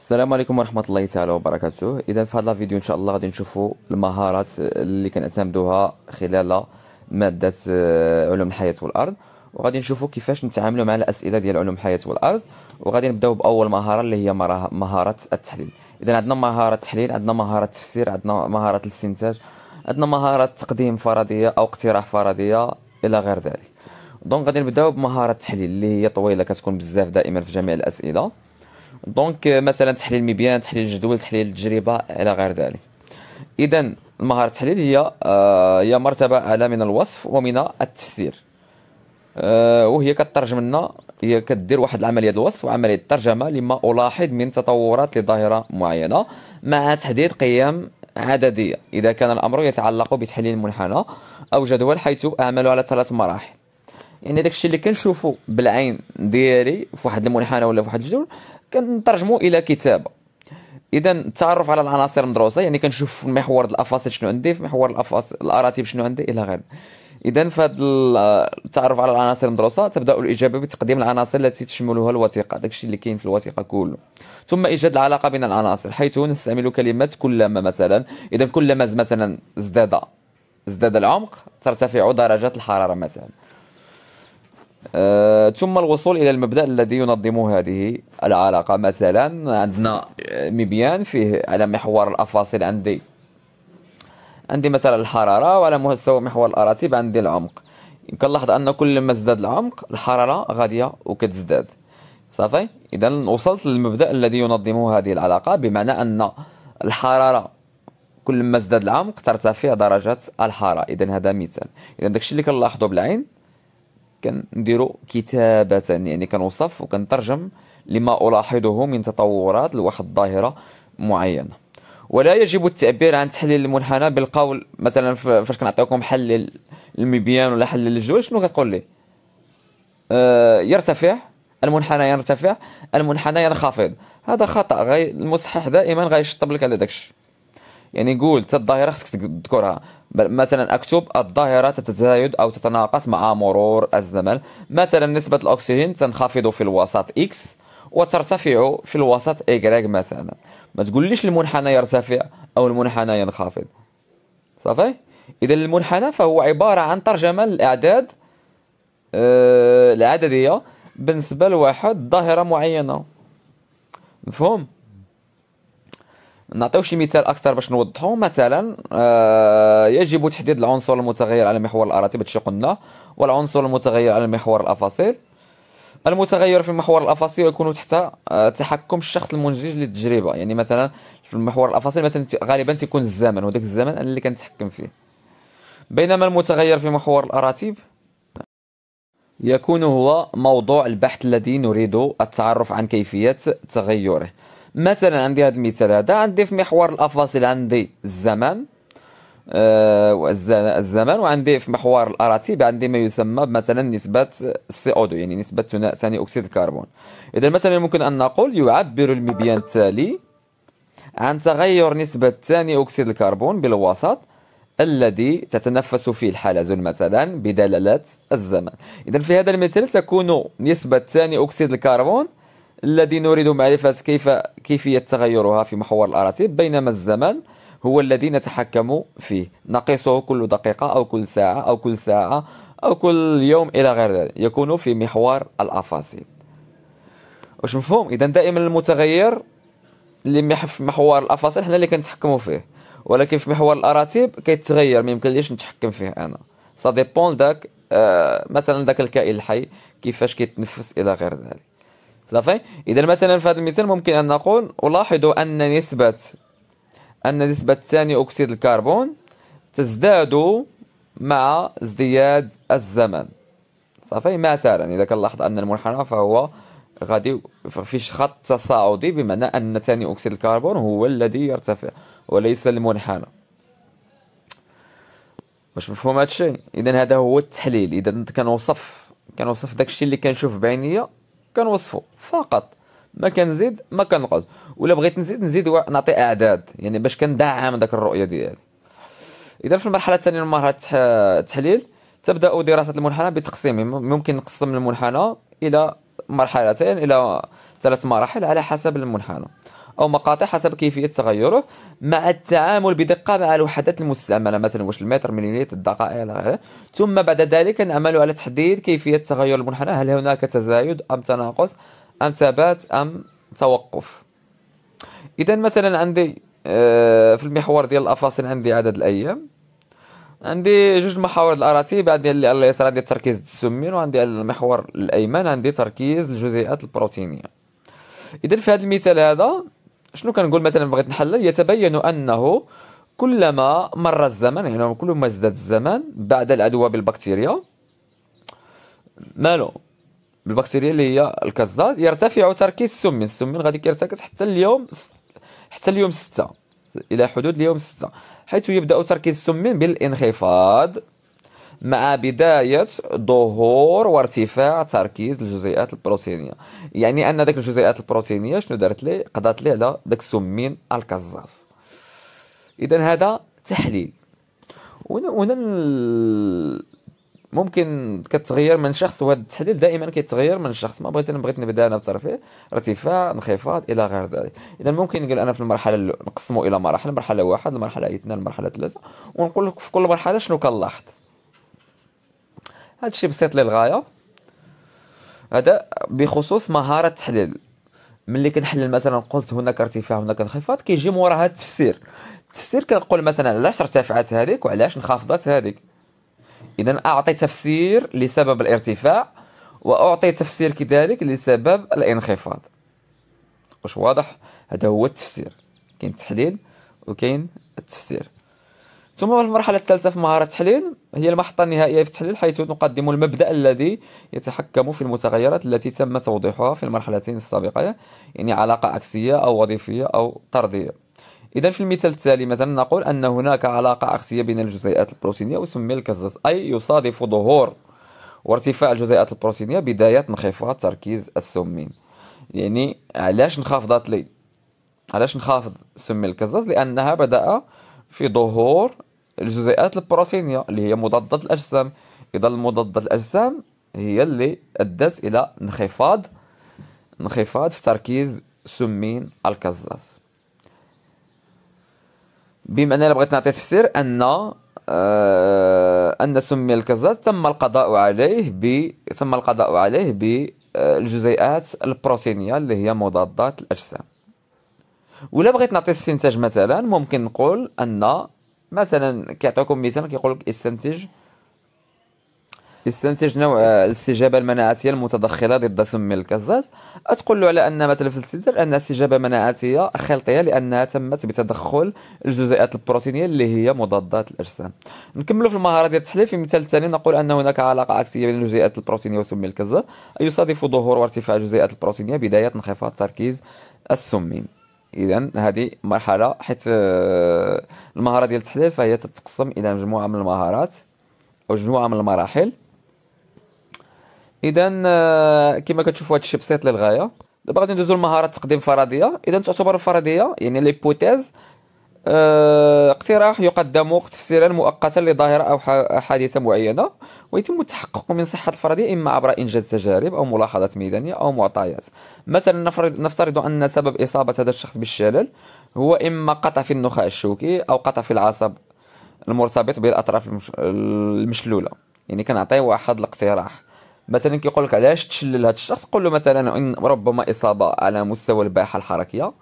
السلام عليكم ورحمه الله تعالى وبركاته اذا في هذا الفيديو ان شاء الله غادي نشوفوا المهارات اللي كنعتمدوها خلال ماده آه، علوم الحياه والارض وغادي نشوفوا كيفاش نتعاملوا مع الاسئله ديال علوم الحياه والارض وغادي نبداو باول مهاره اللي هي مهاره التحليل اذا عندنا مهاره التحليل عندنا مهاره التفسير عندنا مهاره الاستنتاج عندنا مهاره تقديم فرضيه او اقتراح فرضيه الى غير ذلك دونك غادي نبداو بمهاره التحليل اللي هي طويله كتكون بزاف دائما في جميع الاسئله دونك آه، مثلا تحليل المبيان تحليل الجدول تحليل التجربه الى غير ذلك اذا المهاره التحليل هي آه، هي مرتبه اعلى من الوصف ومن التفسير آه، وهي كترجم لنا هي كدير واحد العمليه الوصف وعمليه الترجمه لما الاحظ من تطورات لظاهره معينه مع تحديد قيم عدديه اذا كان الامر يتعلق بتحليل منحنى او جدول حيث اعمل على ثلاث مراحل يعني داكشي اللي كنشوفو بالعين ديالي في واحد المنحنى ولا في واحد الجدول كنترجموا الى كتابه اذا التعرف على العناصر المدروسه يعني كنشوف محور الافاصيل شنو عندي في محور الافاصيل الاراتب شنو عندي الى غير اذا فهاد التعرف على العناصر المدروسه تبدا الاجابه بتقديم العناصر التي تشملها الوثيقه داكشي اللي كاين في الوثيقه كله ثم ايجاد العلاقه بين العناصر حيث نستعمل كلمه كلما مثلا اذا كلما مثلا ازداد ازداد العمق ترتفع درجه الحراره مثلا أه ثم الوصول الى المبدا الذي ينظم هذه العلاقه مثلا عندنا مبيان فيه على محور الافاصل عندي عندي مثلا الحراره وعلى مستوى محور الاراتيب عندي العمق كنلاحظ ان كل ما ازداد العمق الحراره غاديه وكتزداد صافي اذا وصلت للمبدا الذي ينظم هذه العلاقه بمعنى ان الحراره كل ما ازداد العمق ترتفع درجه الحراره اذا هذا مثال اذا داكشي اللي كنلاحظه بالعين كنديروا كتابه يعني كنوصف وكنترجم لما الاحظه من تطورات لواحد الظاهره معينه ولا يجب التعبير عن تحليل المنحنى بالقول مثلا فاش كنعطيكم حل المبيان ولا حل الجدول شنو كتقول لي آه يرتفع المنحنى يرتفع المنحنى ينخفض هذا خطا غي المصحح دائما غيشطب لك على داكشي يعني قول حتى الظاهره خصك تذكرها مثلا اكتب الظاهره تتزايد او تتناقص مع مرور الزمن مثلا نسبه الاكسجين تنخفض في الوسط اكس وترتفع في الوسط ايكغيك مثلا ما تقوليش المنحنى يرتفع او المنحنى ينخفض صافي اذا المنحنى فهو عباره عن ترجمه للاعداد آه، العدديه بالنسبه لواحد ظاهره معينه مفهوم نعطيو شي مثال اكثر باش نوضحو مثلا آه، يجب تحديد العنصر المتغير على محور الاراتب هادشي قلنا والعنصر المتغير على محور الافاصيل المتغير في محور الافاصيل يكون تحت آه، تحكم الشخص المنتج للتجربه يعني مثلا في محور الافاصيل مثلا غالبا تيكون الزمن وداك الزمن اللي كنتحكم فيه بينما المتغير في محور الاراتب يكون هو موضوع البحث الذي نريد التعرف عن كيفيه تغيره مثلا عندي هذا المثال هذا عندي في محور الافاصل عندي الزمن آه، الزمن وعندي في محور الاراتيب عندي ما يسمى مثلا نسبه السي او يعني نسبه ثاني اكسيد الكربون اذا مثلا ممكن ان نقول يعبر المبيان التالي عن تغير نسبه ثاني اكسيد الكربون بالوسط الذي تتنفس فيه الحلزون مثلا بدلالة الزمن إذا في هذا المثال تكون نسبة ثاني أكسيد الكربون الذي نريد معرفة كيف كيفية تغيرها في محور الأراتيب بينما الزمن هو الذي نتحكم فيه نقصه كل دقيقة أو كل ساعة أو كل ساعة أو كل يوم إلى غير ذلك يكون في محور الأفاصيل واش مفهوم إذا دائما المتغير اللي في محور الأفاصيل حنا اللي كنتحكموا فيه ولكن في محور الأراتيب كيتغير ليش نتحكم فيه أنا سا ديبون داك آه مثلا داك الكائن الحي كيفاش كيتنفس إلى غير ذلك صافي اذا مثلا في هذا المثال ممكن ان نقول الاحظوا ان نسبه ان نسبه ثاني اكسيد الكربون تزداد مع ازدياد الزمن صافي مثلا اذا كنلاحظ ان المنحنى فهو غادي فيش خط تصاعدي بمعنى ان ثاني اكسيد الكربون هو الذي يرتفع وليس المنحنى واش مفهوم هادشي اذا هذا هو التحليل اذا كنوصف كنوصف داكشي اللي كنشوف بعينيا كنوصفو فقط ما كنزيد ما كنقص ولا بغيت نزيد نزيد نعطي اعداد يعني باش كندعم داك الرؤيه ديالي اذا في المرحله الثانيه من مرحله التحليل تبدا دراسه المنحنى بتقسيم ممكن نقسم المنحنى الى مرحلتين الى ثلاث مراحل على حسب المنحنى أو مقاطع حسب كيفية تغيره مع التعامل بدقة مع الوحدات المستعملة مثلا واش المتر مليمتر الدقائق إلى غيره ثم بعد ذلك نعمل على تحديد كيفية تغير المنحنى هل هناك تزايد أم تناقص أم ثبات أم توقف إذا مثلا عندي آه، في المحور ديال الافاصيل عندي عدد الأيام عندي جوج محاور الاراتيب عندي على اليسار عندي التركيز السمين وعندي على المحور الايمن عندي تركيز الجزيئات البروتينيه اذا في هذا المثال هذا شنو كنقول مثلا بغيت نحلل يتبين انه كلما مر الزمن يعني كلما ازداد الزمن بعد العدوى بالبكتيريا مالو بالبكتيريا اللي هي الكزات يرتفع تركيز من السم غادي يرتكز حتى اليوم حتى اليوم 6 الى حدود اليوم 6 حيث يبدا تركيز السم بالانخفاض مع بداية ظهور وارتفاع تركيز الجزيئات البروتينية يعني أن ذاك الجزيئات البروتينية شنو دارت لي قضات لي على ذاك السمين الكزاز إذا هذا تحليل وهنا ممكن كتغير من شخص وهذا التحليل دائما كيتغير من شخص ما بغيت بغيت نبدا انا بترفيه ارتفاع انخفاض الى غير ذلك اذا ممكن نقول انا في المرحله نقسمه الى مراحل مرحله واحد المرحله اثنين المرحله ثلاثه ونقول لك في كل مرحله شنو كنلاحظ هادشي بسيط للغايه هذا بخصوص مهاره التحليل ملي كنحلل مثلا قلت هناك ارتفاع هناك انخفاض كيجي موراها التفسير التفسير كنقول مثلا علاش ارتفعت هذيك وعلاش انخفضت هذيك اذا اعطي تفسير لسبب الارتفاع واعطي تفسير كذلك لسبب الانخفاض واش واضح هذا هو التفسير كاين التحليل وكاين التفسير ثم في المرحلة الثالثة في مهارة التحليل هي المحطة النهائية في التحليل حيث نقدم المبدأ الذي يتحكم في المتغيرات التي تم توضيحها في المرحلتين السابقة يعني علاقة عكسية أو وظيفية أو طردية إذا في المثال التالي مثلا نقول أن هناك علاقة عكسية بين الجزيئات البروتينية وسمي الكزاز أي يصادف ظهور وارتفاع الجزيئات البروتينية بداية انخفاض تركيز السمين يعني علاش انخفضت لي علاش انخفض سمي الكزاز لأنها بدأ في ظهور الجزيئات البروتينية اللي هي مضادات الأجسام إذا المضادات الأجسام هي اللي أدت إلى انخفاض انخفاض في تركيز سمين الكزاز بما أننا بغيت نعطي تفسير أن آه، أن سمي الكزاز تم القضاء عليه ب تم القضاء عليه بالجزيئات آه، البروتينية اللي هي مضادات الأجسام ولا بغيت نعطي استنتاج مثلا ممكن نقول أن مثلا كيعطيكم مثال كيقول لك استنتج استنتج نوع الاستجابه آه، المناعتيه المتدخله ضد سم الكزاز تقول له على ان مثلا في الاستنتاج ان استجابه مناعتيه خلطيه لانها تمت بتدخل الجزيئات البروتينيه اللي هي مضادات الاجسام نكملوا في المهاره ديال التحليل في المثال الثاني نقول ان هناك علاقه عكسيه بين الجزيئات البروتينيه وسم الكزاز يصادف ظهور وارتفاع الجزيئات البروتينيه بدايه انخفاض تركيز السمين اذا هذه مرحله حيت آه، المهاره ديال التحليل فهي تتقسم الى مجموعه من المهارات او مجموعه من المراحل اذا آه، كما كتشوفوا هذا الشيء بسيط للغايه دابا غادي ندوزو لمهاره تقديم فرضيه اذا تعتبر الفرضيه يعني ليبوتيز آه، اقتراح يقدم تفسيرا مؤقتا لظاهرة أو حادثة معينة ويتم التحقق من صحة الفرضية إما عبر إنجاز تجارب أو ملاحظات ميدانية أو معطيات مثلا نفرض, نفترض أن سبب إصابة هذا الشخص بالشلل هو إما قطع في النخاع الشوكي أو قطع في العصب المرتبط بالأطراف المشلولة يعني كنعطيه واحد الاقتراح مثلا كيقول لك علاش تشلل هذا الشخص قول له مثلا إن ربما إصابة على مستوى الباحة الحركية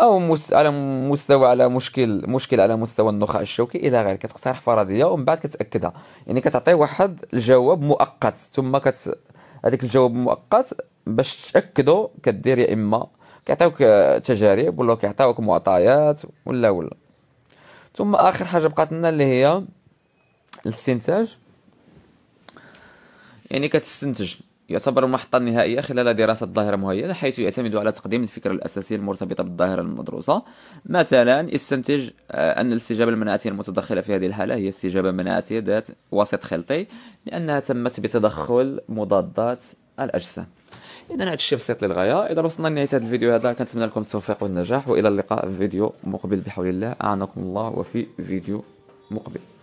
او على مستوى على مشكل مشكل على مستوى النخاع الشوكي الى غير كتقترح فرضيه ومن بعد كتاكدها يعني كتعطي واحد الجواب مؤقت ثم كت هذاك الجواب مؤقت باش تاكدوا كدير يا اما كيعطيوك تجارب ولا كيعطيوك معطيات ولا ولا ثم اخر حاجه بقات لنا اللي هي الاستنتاج يعني كتستنتج يعتبر محطة نهائية خلال دراسة ظاهرة معينة حيث يعتمد على تقديم الفكرة الأساسية المرتبطة بالظاهرة المدروسة مثلا استنتج آه، أن الاستجابة المناعتية المتدخلة في هذه الحالة هي استجابة مناعتية ذات وسط خلطي لأنها تمت بتدخل مضادات الأجسام إذا هذا الشيء بسيط للغاية إذا وصلنا لنهاية هذا الفيديو هذا كنتمنى لكم التوفيق والنجاح وإلى اللقاء في فيديو مقبل بحول الله أعانكم الله وفي فيديو مقبل